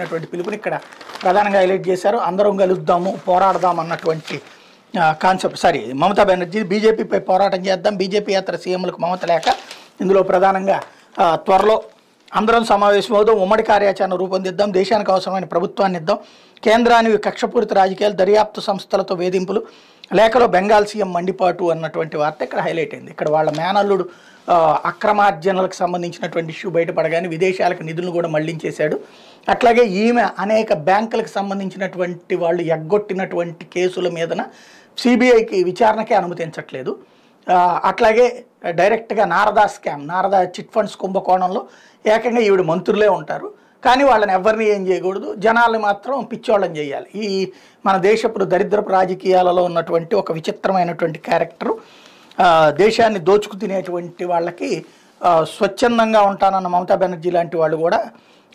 ఇచ్చినటువంటి పిలుపుని ఇక్కడ ప్రధానంగా హైలైట్ చేశారు అందరం కలుద్దాము పోరాడదాం అన్నటువంటి కాన్సెప్ట్ సారీ మమతా బెనర్జీ బీజేపీపై పోరాటం చేద్దాం బీజేపీ యాత్ర సీఎంలకు మమత లేక ఇందులో ప్రధానంగా త్వరలో అందరం సమావేశం అవుదాం ఉమ్మడి కార్యాచరణ రూపొందిద్దాం దేశానికి అవసరమైన ప్రభుత్వాన్ని ఇద్దాం కేంద్రానికి కక్షపూరిత రాజకీయాలు దర్యాప్తు సంస్థలతో వేధింపులు లేఖలో బెంగాల్ సీఎం మండిపాటు అన్నటువంటి వార్త ఇక్కడ హైలైట్ అయింది ఇక్కడ వాళ్ళ మేనల్లుడు అక్రమార్జనలకు సంబంధించినటువంటి ఇష్యూ బయటపడగానే విదేశాలకు నిధులను కూడా మళ్లించేశాడు అట్లాగే ఈమె అనేక బ్యాంకులకు సంబంధించినటువంటి వాళ్ళు ఎగ్గొట్టినటువంటి కేసుల మీదన సిబిఐకి విచారణకే అనుమతించట్లేదు అట్లాగే డైరెక్ట్గా నారదా స్కామ్ నారదా చిట్ ఫండ్స్ కుంభకోణంలో ఏకంగా ఈవిడ మంత్రులే ఉంటారు కానీ వాళ్ళని ఎవరిని ఏం చేయకూడదు జనాల్ని మాత్రం పిచ్చోళ్ళని చేయాలి ఈ మన దేశపు దరిద్రపు రాజకీయాలలో ఉన్నటువంటి ఒక విచిత్రమైనటువంటి క్యారెక్టరు దేశాన్ని దోచుకు తినేటువంటి వాళ్ళకి స్వచ్ఛందంగా ఉంటానన్న మమతా బెనర్జీ లాంటి వాళ్ళు కూడా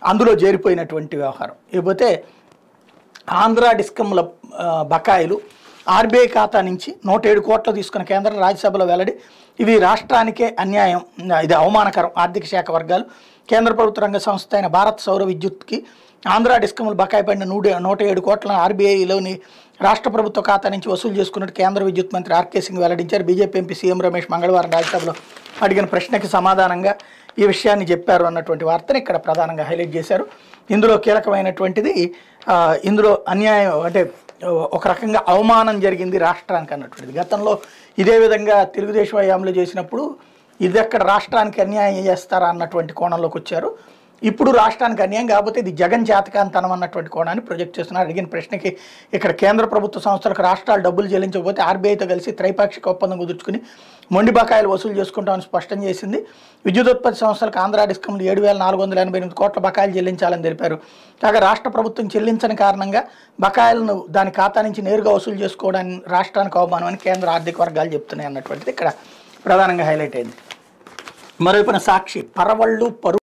అందులో చేరిపోయినటువంటి వ్యవహారం ఇకపోతే ఆంధ్ర డిస్కంల బకాయిలు ఆర్బీఐ ఖాతా నుంచి నూట ఏడు కోట్లు తీసుకున్న కేంద్ర రాజ్యసభలో వెల్లడి ఇవి రాష్ట్రానికే అన్యాయం ఇది అవమానకరం ఆర్థిక శాఖ వర్గాలు కేంద్ర ప్రభుత్వ రంగ సంస్థ అయిన భారత్ సౌర విద్యుత్కి ఆంధ్ర డిస్కమ్లు బకాయి పడిన నూట నూట ఏడు కోట్లను ఆర్బీఐలోని రాష్ట్ర ప్రభుత్వ ఖాతా నుంచి వసూలు చేసుకున్నట్టు కేంద్ర విద్యుత్ మంత్రి ఆర్కే సింగ్ వెల్లడించారు బీజేపీ ఎంపీ సీఎం రమేష్ మంగళవారం రాజ్యసభలో అడిగిన ప్రశ్నకి సమాధానంగా ఈ విషయాన్ని చెప్పారు అన్నటువంటి వార్తను ఇక్కడ ప్రధానంగా హైలైట్ చేశారు ఇందులో కీలకమైనటువంటిది ఇందులో అన్యాయం అంటే ఒక రకంగా అవమానం జరిగింది రాష్ట్రానికి అన్నటువంటిది గతంలో ఇదే విధంగా తెలుగుదేశం హయాంలో చేసినప్పుడు ఇది ఎక్కడ రాష్ట్రానికి అన్యాయం చేస్తారా అన్నటువంటి కోణంలోకి వచ్చారు ఇప్పుడు రాష్ట్రానికి అన్యాయం కాకపోతే ఇది జగన్ జాతకాంతనం అన్నటువంటి కోణాన్ని ప్రొజెక్ట్ చేస్తున్నారు అడిగిన ప్రశ్నకి ఇక్కడ కేంద్ర ప్రభుత్వ సంస్థలకు రాష్ట్రాలు డబ్బులు చెల్లించకపోతే ఆర్బీఐతో కలిసి త్రైపాక్షిక ఒప్పందం కుదుర్చుకుని మొండి బకాయిలు వసూలు చేసుకుంటామని స్పష్టం చేసింది విద్యుదుత్పత్తి సంస్థలకు ఆంధ్ర డిస్కంలు ఏడు వేల నాలుగు వందల ఎనభై ఎనిమిది కోట్ల బకాయిలు చెల్లించాలని తెలిపారు కాగా రాష్ట్ర ప్రభుత్వం చెల్లించని కారణంగా బకాయిలను దాని ఖాతా నుంచి నేరుగా వసూలు చేసుకోవడానికి రాష్ట్రానికి అవమానం అని కేంద్ర ఆర్థిక వర్గాలు చెప్తున్నాయి అన్నటువంటిది ఇక్కడ ప్రధానంగా హైలైట్ అయింది మరోవైపున సాక్షి పరవళ్ళు పరు